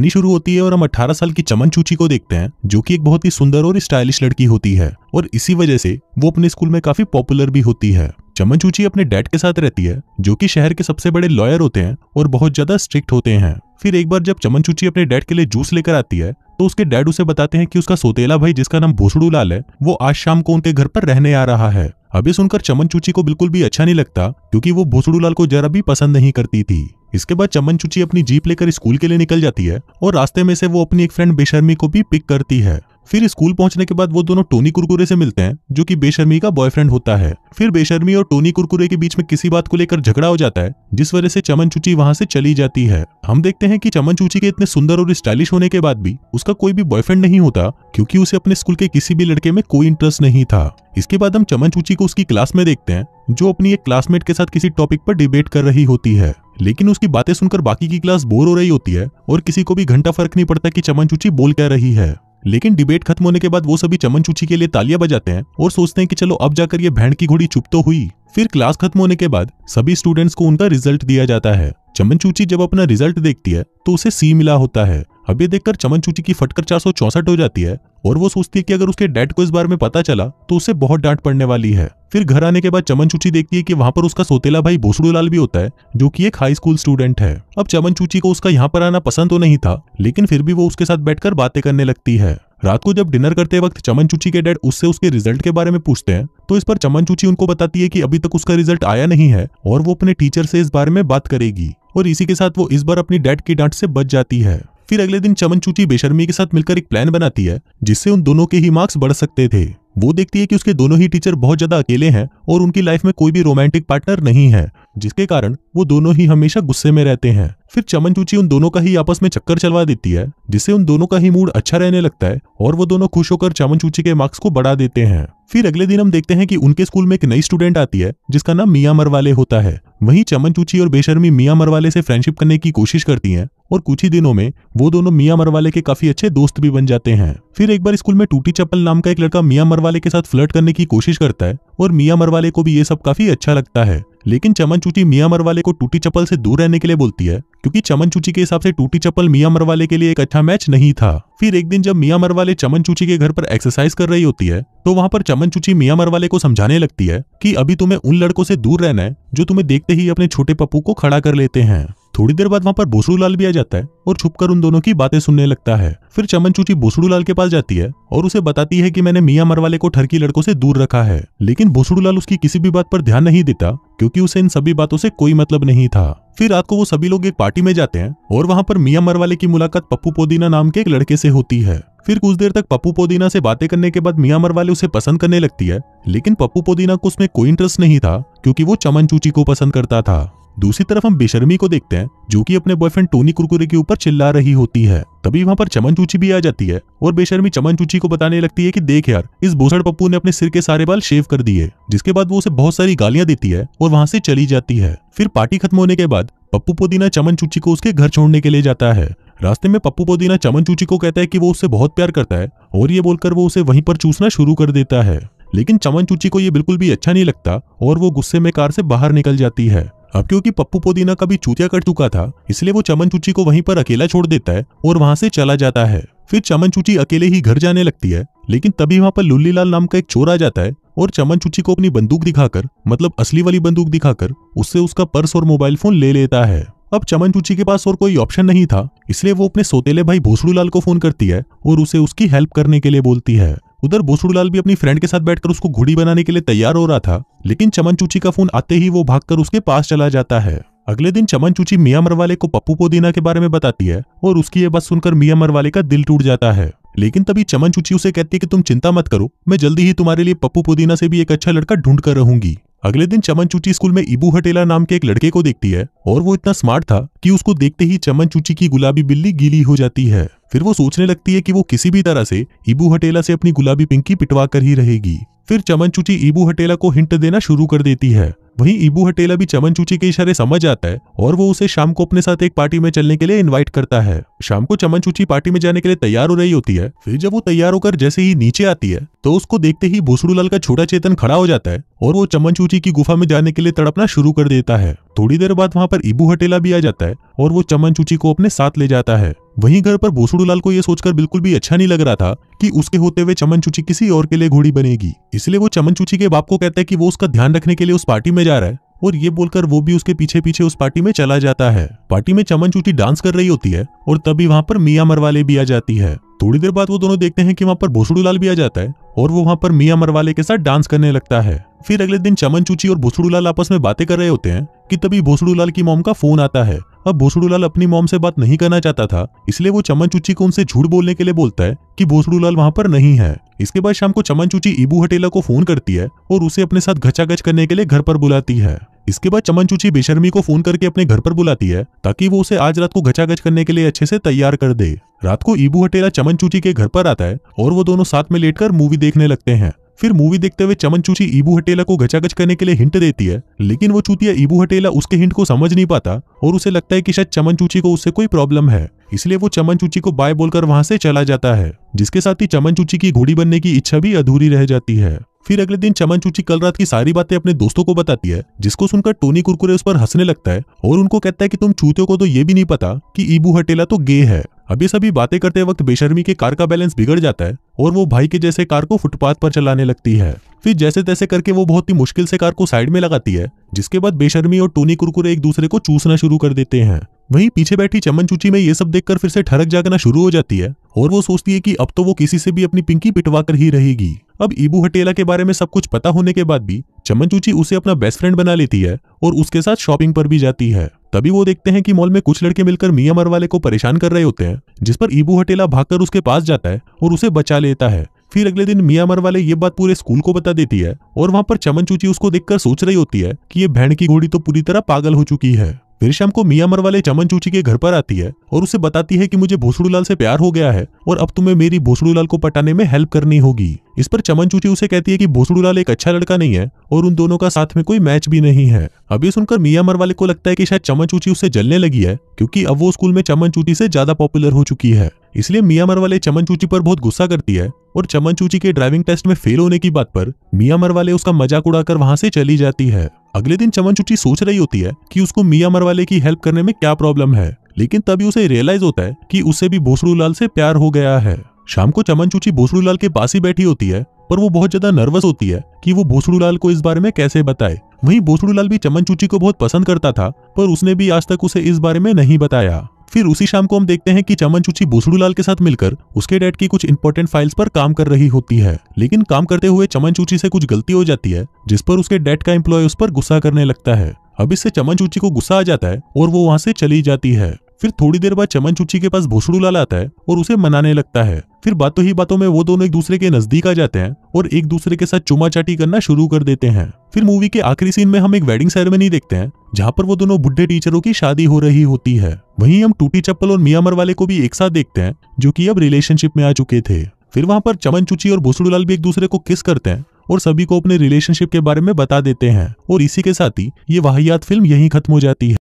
कहानी शुरू होती है और हम 18 साल की चमन चूची को देखते हैं जो कि एक बहुत ही सुंदर और स्टाइलिश लड़की होती है और इसी वजह से वो अपने स्कूल में काफी पॉपुलर भी होती है चमन चूची अपने डैड के साथ रहती है जो कि शहर के सबसे बड़े लॉयर होते हैं और बहुत ज्यादा स्ट्रिक्ट होते हैं फिर एक बार जब चमन चूची अपने डैड के लिए जूस लेकर आती है तो उसके डैड उसे बताते हैं कि उसका सोतेला भाई जिसका नाम भोसड़ू लाल है वो आज शाम को उनके घर पर रहने आ रहा है अभी सुनकर चमन चूची को बिल्कुल भी अच्छा नहीं लगता क्योंकि वो भोसड़ू लाल को जरा भी पसंद नहीं करती थी इसके बाद चमन चुची अपनी जीप लेकर स्कूल के लिए निकल जाती है और रास्ते में से वो अपनी एक फ्रेंड बेशर्मी को भी पिक करती है फिर स्कूल पहुंचने के बाद वो दोनों टोनी कुरकुरे से मिलते हैं जो कि बेशर्मी का बॉयफ्रेंड होता है फिर बेशर्मी और टोनी कुरकुरे के बीच में किसी बात को लेकर झगड़ा हो जाता है जिस वजह से चमन चुची वहां से चली जाती है हम देखते हैं कि चमन चुची के इतने सुंदर और स्टाइलिश होने के बाद भी उसका कोई भी बॉयफ्रेंड नहीं होता क्योंकि उसे अपने स्कूल के किसी भी लड़के में कोई इंटरेस्ट नहीं था इसके बाद हम चमन चूची को उसकी क्लास में देखते हैं जो अपनी एक क्लासमेट के साथ किसी टॉपिक पर डिबेट कर रही होती है लेकिन उसकी बातें सुनकर बाकी की क्लास बोर हो रही होती है और किसी को भी घंटा फर्क नहीं पड़ता कि चमन चूची बोल क्या रही है लेकिन डिबेट खत्म होने के बाद वो सभी चमन चूची के लिए तालियां बजाते हैं और सोचते हैं कि चलो अब जाकर ये भैंड की घोड़ी चुप तो हुई फिर क्लास खत्म होने के बाद सभी स्टूडेंट्स को उनका रिजल्ट दिया जाता है चमन चूची जब अपना रिजल्ट देखती है तो उसे सी मिला होता है अब ये देखकर चमन चूची की फटकर चार हो जाती है और वो सोचती है कि अगर उसके डैड को इस बार में पता चला तो उसे बहुत डांट पड़ने वाली है फिर घर आने के बाद चमन चूची देखती है कि वहां पर उसका सोतेला भाई भोसड़ूलाल भी होता है जो कि एक हाई स्कूल स्टूडेंट है अब चमन चूची को उसका यहाँ पर आना पसंद तो नहीं था लेकिन फिर भी वो उसके साथ बैठकर बातें करने लगती है रात को जब डिनर करते वक्त चमन चूची के डैड उससे उसके रिजल्ट के बारे में पूछते हैं तो इस पर चमन चूची उनको बताती है कि अभी तक उसका रिजल्ट आया नहीं है और वो अपने टीचर से इस बारे में बात करेगी और इसी के साथ वो इस बार अपनी डैड की डांट से बच जाती है फिर अगले दिन चमन चूची बेशर्मी के साथ मिलकर एक प्लान बनाती है जिससे उन दोनों के ही मार्क्स बढ़ सकते थे वो देखती है कि उसके दोनों ही टीचर बहुत ज्यादा अकेले हैं और उनकी लाइफ में कोई भी रोमांटिक पार्टनर नहीं है जिसके कारण वो दोनों ही हमेशा गुस्से में रहते हैं फिर चमन चूची उन दोनों का ही आपस में चक्कर चलवा देती है जिससे उन दोनों का ही मूड अच्छा रहने लगता है और वो दोनों खुश होकर चमन चूची के मार्क्स को बढ़ा देते हैं फिर अगले दिन हम देखते हैं कि उनके स्कूल में एक नई स्टूडेंट आती है जिसका नाम मियाँ मरवाले होता है वहीं चमन चूची और बेशर्मी मियाँ मरवाले से फ्रेंडशिप करने की कोशिश करती हैं और कुछ ही दिनों में वो दोनों मियाँ मरवाले के काफी अच्छे दोस्त भी बन जाते हैं फिर एक बार स्कूल में टूटी चप्पल नाम का एक लड़का मियाँ मरवाले के साथ फ्लर्ट करने की कोशिश करता है और मियाँ मरवाले को भी ये सब काफी अच्छा लगता है लेकिन चमन चूची मियाँ मरवाले को टूटी चप्पल से दूर रहने के लिए बोलती है क्योंकि चमन चूची के हिसाब से टूटी चप्पल मियाँ मरवाले के लिए एक अच्छा मैच नहीं था फिर एक दिन जब मियाँ मरवाले चमन चूची के घर पर एक्सरसाइज कर रही होती है तो वहाँ पर चमन चूची मियाँ मरवाले को समझाने लगती है कि अभी तुम्हें उन लड़कों से दूर रहना है जो तुम्हें देखते ही अपने छोटे पप्पू को खड़ा कर लेते हैं थोड़ी देर बाद वहाँ पर लाल भी आ जाता है और छुपकर उन दोनों की बातें सुनने लगता है फिर चमन चूची लाल के पास जाती है और उसे बताती है कि मैंने मियाँ मरवाले को ठरकी लड़कों से दूर रखा है लेकिन लाल उसकी किसी भी बात पर ध्यान नहीं देता क्योंकि उसे इन सभी बातों से कोई मतलब नहीं था फिर रात को वो सभी लोग एक पार्टी में जाते हैं और वहाँ पर मियाँ मरवाले की मुलाकात पप्पू पोदीना नाम के एक लड़के से होती है फिर कुछ देर तक पप्पू पोदीना से बातें करने के बाद मियाँ मरवाले उसे पसंद करने लगती है लेकिन पप्पू पोदीना को उसमें कोई इंटरेस्ट नहीं था क्योंकि वो चमन चूची को पसंद करता था दूसरी तरफ हम बेशर्मी को देखते हैं जो कि अपने बॉयफ्रेंड टोनी कुरकुरे के ऊपर चिल्ला रही होती है तभी वहाँ पर चमन चूची भी आ जाती है और बेशर्मी चमन चूची को बताने लगती है कि देख यार इस भूसड़ पप्पू ने अपने सिर के सारे बाल शेव कर दिए जिसके बाद वो उसे बहुत सारी गालियां देती है और वहाँ से चली जाती है फिर पार्टी खत्म होने के बाद पप्पू पुदीना चमन चूची को उसके घर छोड़ने के लिए जाता है रास्ते में पप्पू पोदीना चमन चूची को कहता है कि वो उससे बहुत प्यार करता है और ये बोलकर वो उसे वहीं पर चूसना शुरू कर देता है लेकिन चमन चूची को ये बिल्कुल भी अच्छा नहीं लगता और वो गुस्से में कार से बाहर निकल जाती है अब क्योंकि पप्पू पोदीना कभी चूतिया कर चुका था इसलिए वो चमन चूची को वहीं पर अकेला छोड़ देता है और वहां से चला जाता है फिर चमन चूची अकेले ही घर जाने लगती है लेकिन तभी वहां पर लुल्लीलाल नाम का एक चोर आ जाता है और चमन चूची को अपनी बंदूक दिखाकर मतलब असली वाली बंदूक दिखाकर उससे उसका पर्स और मोबाइल फोन ले लेता है अब चमन चूची के पास और कोई ऑप्शन नहीं था इसलिए वो अपने सोतेले भाई भोसड़ू को फोन करती है और उसे उसकी हेल्प करने के लिए बोलती है उधर बोसुड़लाल भी अपनी फ्रेंड के साथ बैठकर उसको घुड़ी बनाने के लिए तैयार हो रहा था लेकिन चमन चूची का फोन आते ही वो भागकर उसके पास चला जाता है अगले दिन चमन चूची मियाँ मरवाले को पप्पू पोदीना के बारे में बताती है और उसकी ये बात सुनकर मियाँ मरवाले का दिल टूट जाता है लेकिन तभी चमन चूची उसे कहती है कि तुम चिंता मत करो मैं जल्दी ही तुम्हारे लिए पप्पू पुदीना से भी एक अच्छा लड़का ढूंढ कर रहूंगी अगले दिन चमन चूची स्कूल में इबू हटेला नाम के एक लड़के को देखती है और वो इतना स्मार्ट था कि उसको देखते ही चमन चूची की गुलाबी बिल्ली गीली हो जाती है फिर वो सोचने लगती है कि वो किसी भी तरह से इबू हटेला से अपनी गुलाबी पिंकी पिटवा कर ही रहेगी फिर चमन चूची इबू हटेला को हिंट देना शुरू कर देती है वहीं इबू हटेला भी चमन चूची के इशारे समझ आता है और वो उसे शाम को अपने साथ एक पार्टी में चलने के लिए इनवाइट करता है शाम को चमन चूची पार्टी में जाने के लिए तैयार हो रही होती है फिर जब वो तैयार होकर जैसे ही नीचे आती है तो उसको देखते ही भूसड़ूलाल का छोटा चेतन खड़ा हो जाता है और वो चमन चूची की गुफा में जाने के लिए तड़पना शुरू कर देता है थोड़ी देर बाद वहाँ पर इबू हटेला भी आ जाता है और वो चमन चूची को अपने साथ ले जाता है वहीं घर पर भूसड़ूलाल को यह सोचकर बिल्कुल भी अच्छा नहीं लग रहा था कि उसके होते हुए चमन चूची किसी और के लिए घोड़ी बनेगी इसलिए वो चमन चूची के बाप को कहता है कि वो उसका ध्यान रखने के लिए उस पार्टी में में जा रहा है और ये बोलकर वो भी उसके पीछे पीछे उस पार्टी में चला जाता है पार्टी में चमन चूटी डांस कर रही होती है और तभी वहाँ पर मिया मरवाले भी आ जाती है थोड़ी देर बाद वो दोनों देखते हैं कि वहाँ पर भोसड़ू लाल भी आ जाता है और वो वहाँ पर मिया मरवाले के साथ डांस करने लगता है फिर अगले दिन चमन चूची और भोसड़ू लाल आपस में बातें कर रहे होते हैं कि तभी भोसड़ू लाल की मोम का फोन आता है अब भोसड़ू लाल अपनी मोम से बात नहीं करना चाहता था इसलिए वो चमन चूची को उनसे झूठ बोलने के लिए बोलता है कि भोसड़ू लाल वहाँ पर नहीं है इसके बाद शाम को चमन चूची ईबू हटेला को फोन करती है और उसे अपने साथ गच करने के लिए घर पर बुलाती है इसके बाद चमन चूची बेशर्मी को फोन करके अपने घर पर बुलाती है ताकि वो उसे आज रात को घचाघच करने के लिए अच्छे से तैयार कर दे रात को इबू हटेला चमन चूची के घर पर आता है और वो दोनों साथ में लेटकर मूवी देखने लगते हैं फिर मूवी देखते हुए चमन चूची ईबू हटेला को घचाघच करने के लिए हिंट देती है लेकिन वो चूतिया ईबू हटेला उसके हिंट को समझ नहीं पाता और उसे लगता है कि शायद चमन चूची को उससे कोई प्रॉब्लम है इसलिए वो चमन चूची को बाय बोलकर वहां से चला जाता है जिसके साथ ही चमन चूची की घोड़ी बनने की इच्छा भी अधूरी रह जाती है फिर अगले दिन चमन चूची कल रात की सारी बातें अपने दोस्तों को बताती है जिसको सुनकर टोनी कुरकुरे उस पर हंसने लगता है और उनको कहता है कि तुम चूतियों को तो ये भी नहीं पता कि ईबू हटेला तो गे है अभी सभी बातें करते वक्त बेशर्मी के कार का बैलेंस बिगड़ जाता है और वो भाई के जैसे कार को फुटपाथ पर चलाने लगती है फिर जैसे तैसे करके वो बहुत ही मुश्किल से कार को साइड में लगाती है जिसके बाद बेशर्मी और टोनी कुरकुरे एक दूसरे को चूसना शुरू कर देते हैं वहीं पीछे बैठी चमन चूची में ये सब देखकर फिर से ठरक जागना शुरू हो जाती है और वो सोचती है कि अब तो वो किसी से भी अपनी पिंकी पिटवा कर ही रहेगी अब ईबू हटेला के बारे में सब कुछ पता होने के बाद भी चमन चूची उसे अपना बेस्ट फ्रेंड बना लेती है और उसके साथ शॉपिंग पर भी जाती है तभी वो देखते हैं कि मॉल में कुछ लड़के मिलकर मियाँ मरवाले को परेशान कर रहे होते हैं जिस पर ईबू हटेला भागकर उसके पास जाता है और उसे बचा लेता है फिर अगले दिन मियाँ मरवाले ये बात पूरे स्कूल को बता देती है और वहाँ पर चमन चूची उसको देखकर सोच रही होती है कि ये भैंड की घोड़ी तो पूरी तरह पागल हो चुकी है फिर शाम को मियाँ मर वाले चमन चूची के घर पर आती है और उसे बताती है कि मुझे भोसड़ूलाल से प्यार हो गया है और अब तुम्हें मेरी भोसड़ूलाल को पटाने में हेल्प करनी होगी इस पर चमन चूची उसे कहती है कि भोसड़ूलाल एक अच्छा लड़का नहीं है और उन दोनों का साथ में कोई मैच भी नहीं है अब ये सुनकर मियाँ मरवाले को लगता है कि शायद चमन चूची उससे जलने लगी है क्योंकि अब वो स्कूल में चमन चूची से ज्यादा पॉपुलर हो चुकी है इसलिए मियाँ मरवाले चमन चूची पर बहुत गुस्सा करती है और चमन चूची के ड्राइविंग टेस्ट में फेल होने की बात पर मियाँ मरवाले उसका मजाक उड़ाकर वहां से चली जाती है अगले दिन चमन चूची सोच रही होती है कि उसको मियाँ मरवाले की हेल्प करने में क्या प्रॉब्लम है लेकिन तभी उसे रियलाइज होता है कि उसे भी भोसड़ू लाल से प्यार हो गया है शाम को चमन चूची भोसड़ूलाल के पास ही बैठी होती है पर वो बहुत ज्यादा नर्वस होती है कि वो भूसड़ूलाल को इस बारे में कैसे बताए वहीं भोसड़ूलाल भी चमन चूची को बहुत पसंद करता था पर उसने भी आज तक उसे इस बारे में नहीं बताया फिर उसी शाम को हम देखते हैं कि चमन चूची भूसड़ूलाल के साथ मिलकर उसके डैड की कुछ इंपोर्टेंट फाइल्स पर काम कर रही होती है लेकिन काम करते हुए चमन चूची से कुछ गलती हो जाती है जिस पर उसके डैड का एम्प्लॉय उस पर गुस्सा करने लगता है अब इससे चमन चूची को गुस्सा आ जाता है और वो वहां से चली जाती है फिर थोड़ी देर बाद चमन चुची के पास भोसड़ू लाल आता है और उसे मनाने लगता है फिर बातों ही बातों में वो दोनों एक दूसरे के नजदीक आ जाते हैं और एक दूसरे के साथ चुमा चाटी करना शुरू कर देते हैं फिर मूवी के आखिरी सीन में हम एक वेडिंग सेरेमनी देखते हैं जहाँ पर वो दोनों बुढ़े टीचरों की शादी हो रही होती है वहीं हम टूटी चप्पल और मियामर वाले को भी एक साथ देखते हैं जो कि अब रिलेशनशिप में आ चुके थे फिर वहाँ पर चमन चुची और भोसड़ू लाल भी एक दूसरे को किस करते हैं और सभी को अपने रिलेशनशिप के बारे में बता देते हैं और इसी के साथ ही ये वाहियात फिल्म यही खत्म हो जाती है